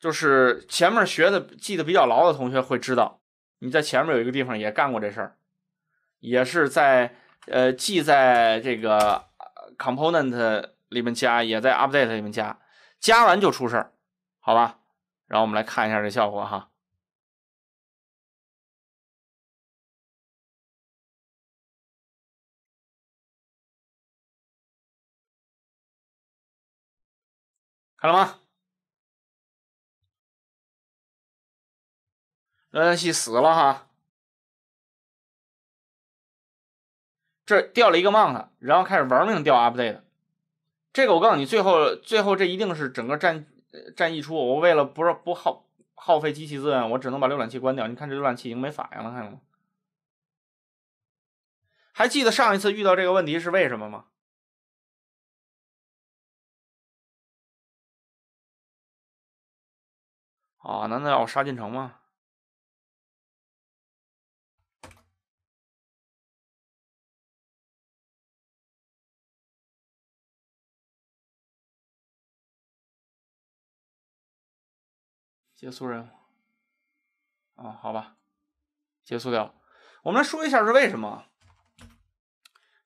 就是前面学的记得比较牢的同学会知道，你在前面有一个地方也干过这事儿，也是在呃，既在这个 component 里面加，也在 update 里面加，加完就出事儿，好吧？然后我们来看一下这效果哈，看了吗？浏览器死了哈，这掉了一个 mon，t 然后开始玩命掉 update。这个我告诉你，最后最后这一定是整个战战役出。我为了不是不耗耗费机器资源，我只能把浏览器关掉。你看这浏览器已经没反应了，看见吗？还记得上一次遇到这个问题是为什么吗？啊，难道要杀进程吗？结束任务啊，好吧，结束掉。我们来说一下是为什么。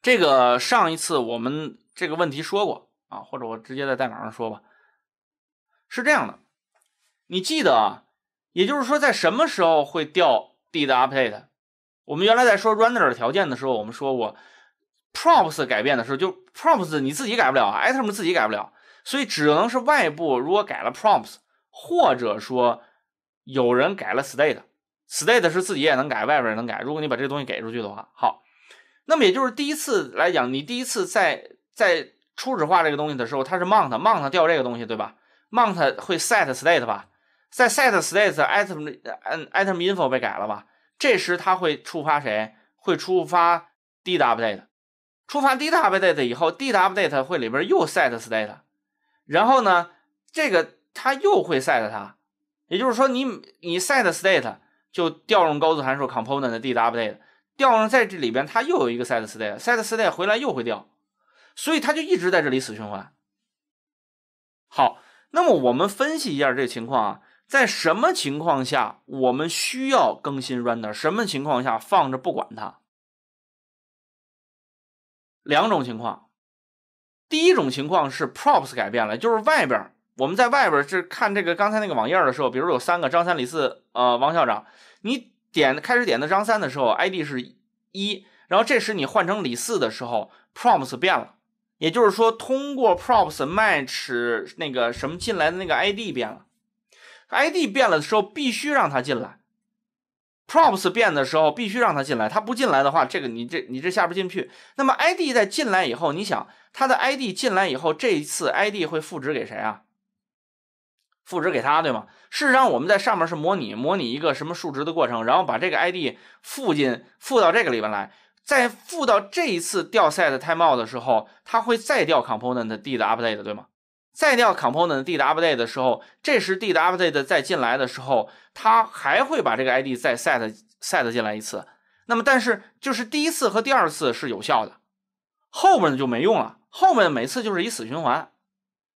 这个上一次我们这个问题说过啊，或者我直接在代码上说吧。是这样的，你记得啊，也就是说在什么时候会掉 did update？我们原来在说 render 条件的时候，我们说过 prompts 改变的时候，就 prompts 你自己改不了，item 自己改不了，所以只能是外部如果改了 prompts。或者说有人改了 state，state 是自己也能改，外边也能改。如果你把这个东西给出去的话，好，那么也就是第一次来讲，你第一次在在初始化这个东西的时候，它是 mount mount 调这个东西，对吧？mount 会 set state 吧？在 set state item 的 item info 被改了吧？这时它会触发谁？会触发 d update。触发 d update 以后，d update 会里边又 set state，然后呢，这个。它又会 set 它，也就是说你你 set state 就调用高速函数 component 的 d update，调用在这里边它又有一个 set state，set state 回来又会调，所以它就一直在这里死循环。好，那么我们分析一下这情况啊，在什么情况下我们需要更新 render，什么情况下放着不管它？两种情况，第一种情况是 props 改变了，就是外边。我们在外边是看这个刚才那个网页的时候，比如有三个张三、李四，呃，王校长，你点开始点的张三的时候，ID 是一，然后这时你换成李四的时候，props 变了，也就是说通过 props match 那个什么进来的那个 ID 变了，ID 变了的时候必须让他进来，props 变的时候必须让他进来，他不进来的话，这个你这你这下不进去。那么 ID 在进来以后，你想他的 ID 进来以后，这一次 ID 会赋值给谁啊？赋值给他，对吗？事实上，我们在上面是模拟模拟一个什么数值的过程，然后把这个 ID 附进、附到这个里边来，在附到这一次调 setTimeout 的时候，它会再调 componentDidUpdate，对吗？再调 componentDidUpdate 的时候，这时 DidUpdate 再进来的时候，它还会把这个 ID 再 set set 进来一次。那么，但是就是第一次和第二次是有效的，后面的就没用了，后面每次就是一死循环。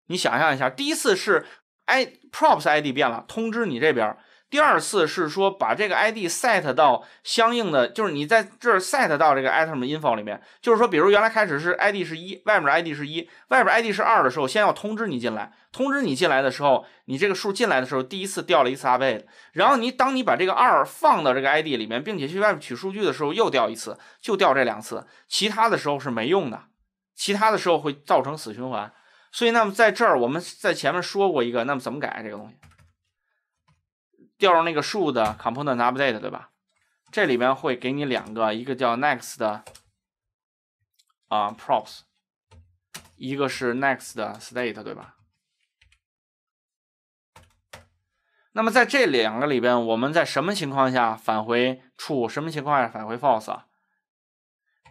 你想象一下，第一次是。i props i d 变了，通知你这边。第二次是说把这个 i d set 到相应的，就是你在这 set 到这个 item info 里面，就是说，比如原来开始是 i d 是一，外面 i d 是一，外边 i d 是二的时候，先要通知你进来。通知你进来的时候，你这个数进来的时候，第一次掉了一次 update，然后你当你把这个二放到这个 i d 里面，并且去外面取数据的时候，又掉一次，就掉这两次，其他的时候是没用的，其他的时候会造成死循环。所以，那么在这儿，我们在前面说过一个，那么怎么改这个东西？调用那个树的 component update，对吧？这里边会给你两个，一个叫 next 的啊 props，一个是 next 的 state，对吧？那么在这两个里边，我们在什么情况下返回 true，什么情况下返回 false 啊？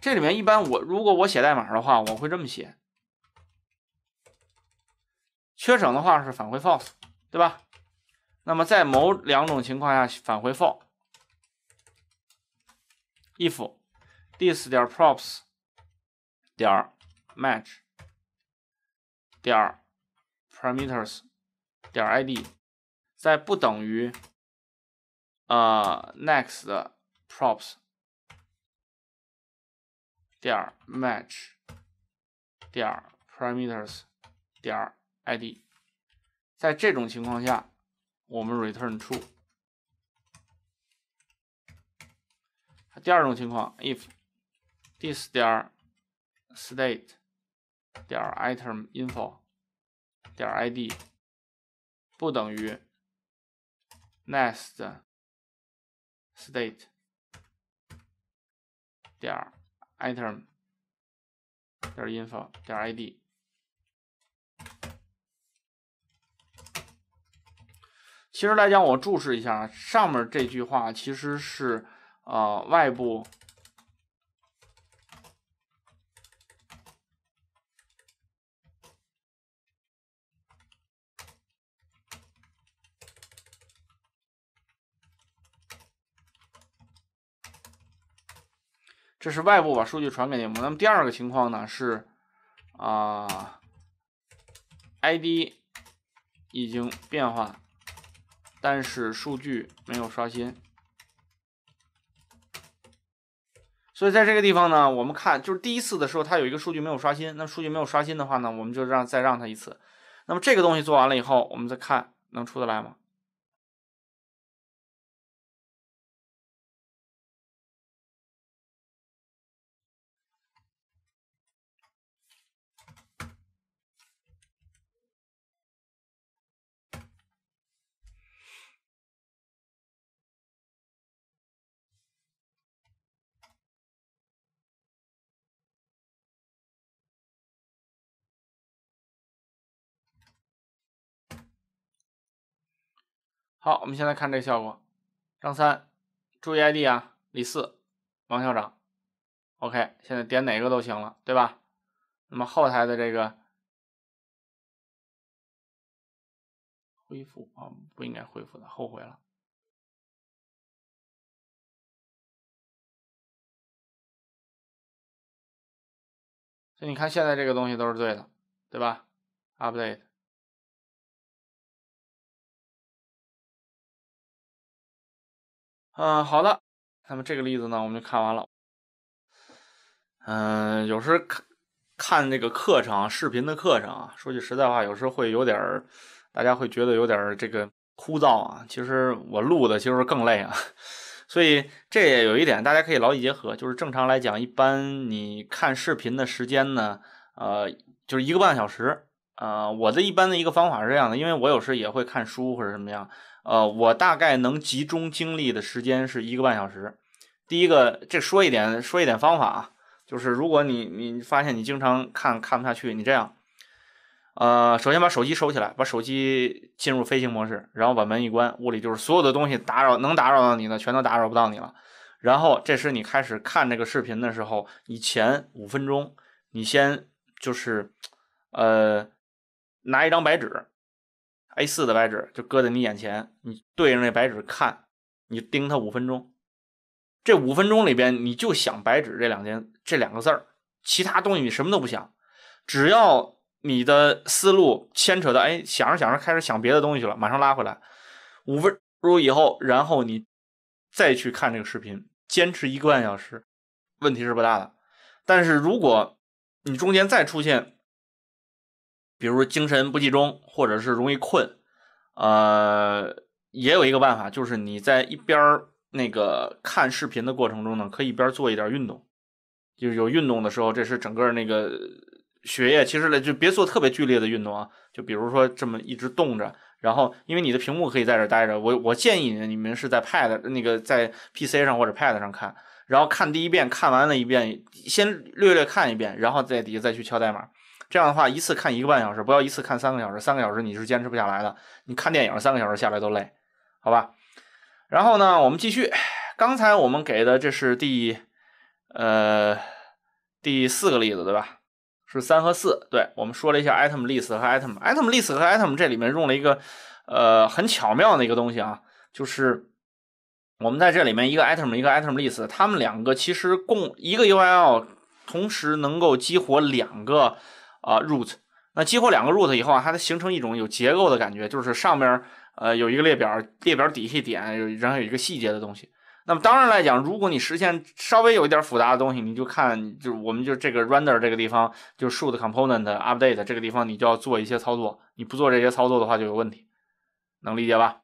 这里面一般我如果我写代码的话，我会这么写。缺省的话是返回 false，对吧？那么在某两种情况下返回 false。if this 点 props 点 match 点 parameters 点 id 在不等于呃 next props 点 match 点 parameters 点。ID，在这种情况下，我们 return true。第二种情况，if this 点 state 点 item info 点 ID 不等于 next state 点 item 点 info 点 ID。其实来讲，我注释一下上面这句话，其实是，呃，外部，这是外部把数据传给你们。那么第二个情况呢是，啊，ID 已经变化。但是数据没有刷新，所以在这个地方呢，我们看就是第一次的时候，它有一个数据没有刷新。那数据没有刷新的话呢，我们就让再让它一次。那么这个东西做完了以后，我们再看能出得来吗？好，我们现在看这个效果。张三，注意 ID 啊。李四，王校长。OK，现在点哪个都行了，对吧？那么后台的这个恢复啊，不应该恢复的，后悔了。所以你看现在这个东西都是对的，对吧？Update。嗯，好的。那么这个例子呢，我们就看完了。嗯，有时看看这个课程视频的课程啊，说句实在话，有时候会有点儿，大家会觉得有点儿这个枯燥啊。其实我录的其实更累啊。所以这也有一点，大家可以劳逸结合。就是正常来讲，一般你看视频的时间呢，呃，就是一个半小时。呃，我的一般的一个方法是这样的，因为我有时也会看书或者什么样。呃，我大概能集中精力的时间是一个半小时。第一个，这说一点说一点方法啊，就是如果你你发现你经常看看不下去，你这样，呃，首先把手机收起来，把手机进入飞行模式，然后把门一关，屋里就是所有的东西打扰能打扰到你的全都打扰不到你了。然后这时你开始看这个视频的时候，你前五分钟，你先就是，呃。拿一张白纸，A4 的白纸就搁在你眼前，你对着那白纸看，你盯它五分钟。这五分钟里边，你就想白纸这两件这两个字儿，其他东西你什么都不想。只要你的思路牵扯到，哎，想着想着开始想别的东西去了，马上拉回来。五分钟以后，然后你再去看这个视频，坚持一个半小时，问题是不大的。但是如果你中间再出现，比如精神不集中，或者是容易困，呃，也有一个办法，就是你在一边儿那个看视频的过程中呢，可以一边做一点运动。就是有运动的时候，这是整个那个血液，其实呢，就别做特别剧烈的运动啊。就比如说这么一直动着，然后因为你的屏幕可以在这待着，我我建议你们是在 Pad 那个在 PC 上或者 Pad 上看，然后看第一遍，看完了一遍，先略略看一遍，然后再底下再去敲代码。这样的话，一次看一个半小时，不要一次看三个小时。三个小时你是坚持不下来的。你看电影三个小时下来都累，好吧？然后呢，我们继续。刚才我们给的这是第呃第四个例子，对吧？是三和四。对，我们说了一下 item list 和 item，item list 和 item 这里面用了一个呃很巧妙的一个东西啊，就是我们在这里面一个 item 一个 item list，它们两个其实共一个 U L，同时能够激活两个。啊，root，那激活两个 root 以后啊，它形成一种有结构的感觉，就是上面呃有一个列表，列表底下点，然后有一个细节的东西。那么当然来讲，如果你实现稍微有一点复杂的东西，你就看，就是我们就这个 render 这个地方，就是 should component update 这个地方，你就要做一些操作。你不做这些操作的话，就有问题，能理解吧？